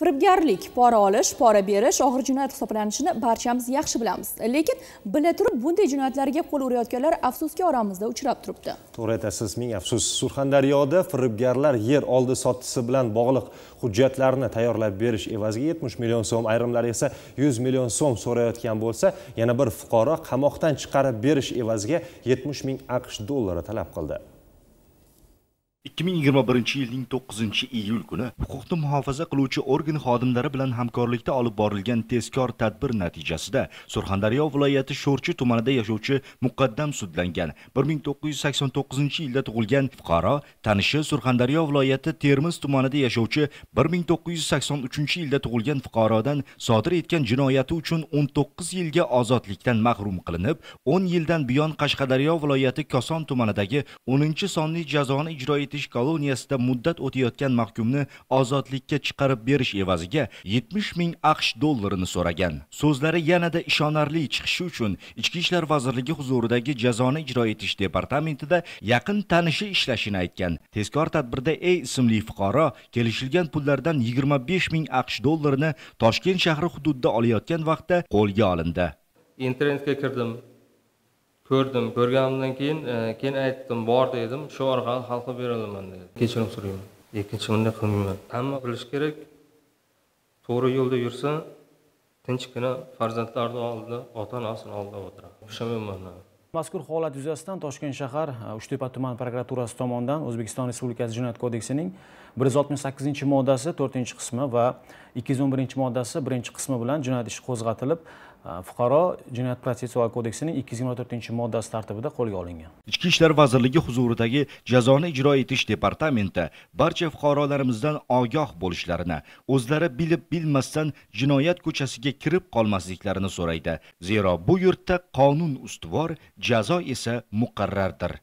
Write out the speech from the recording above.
firibgarlik pora olish pora berish og'ir jinoyat hisoblanishini barchamiz yaxshi bilamiz lekin bila turib bunday jinoyatlarga qo'l urayotganlar afsuski oramizda uchrab turibdi to'g'ri aytasiz ming afsus surxondaryoda firibgarlar yer oldi sotdisi bilan bog'liq hujjatlarni tayyorlab berish evaziga yetmish million so'm ayrimlari esa yuz million so'm so'rayotgan bo'lsa yana bir fuqaro qamoqdan chiqarib berish evaziga yetmish ming aqsh dollari talab qildi 2021 yilning 9-iyul kuni huquqni muhofaza qiluvchi organ xodimlari bilan hamkorlikda olib borilgan tezkor tadbir natijasida Surxondaryo viloyati Sho'rchi tumanida yashovchi muqaddam sudlangan 1989-yilda tug'ilgan fuqaro tanishi Surxondaryo viloyati Termiz tumanida yashovchi 1983-yilda tug'ilgan fuqarodan sodir etgan jinoyati uchun 19 yilga ozodlikdan mahrum qilinib, 10 yildan buyon Qashqadaryo viloyati Koson tumanidagi 10-sonli jazoni ijro qaytish koloniyasida muddat o'tayotgan mahkumni ozodlikka chiqarib berish evaziga 70 ming AQSh dollarini so'ragan. So'zlari yanada ishonarli chiqishi uchun Ichki ishlar vazirligi huzuridagi jazoni ijro etish departamentida yaqin tanishi ishlashini aytgan. Tezkor tadbirda ey ismli fuqaro kelishilgan pullardan 25 ming AQSh dollarini Toshkent shahri hududida olayotgan vaqtda qo'lga olindi. Internetga kirdim, ko'rdim ko'rganimdan keyin e, keyin aytdim bor dedim shu orqali hal qilib dedi kechirim so'rayman ikkinchi bunday qilmayman hamma bilishi kerak to'g'ri yo'lda yursa tinchgina farzandlarni oldida ota onasini oldida o'tiradi o'xshamayman mazkur holat yuzasidan toshkent shahar e, uchtepa tuman prokuraturasi tomonidan o'zbekiston respublikasi jinoyat kodeksining bir yuz oltmish sakkizinchi moddasi to'rtinchi qismi va ikki yuz o'n birinchi moddasi birinchi qismi bilan jinoyat ishi qo'zg'atilib Э, fuqaro jinoyat protsessual kodeksining ikki yuz yigirma to'rtinchi moddasi tartibida qo'lga olingan ichki ishlar vazirligi huzuridagi jazoni ijro etish departamenti barcha fuqarolarimizdan ogoh bo'lishlarini o'zlari bilib bilmasdan jinoyat ko'chasiga kirib qolmasliklarini so'raydi zero bu yurtda qonun ustuvor jazo esa muqarrardir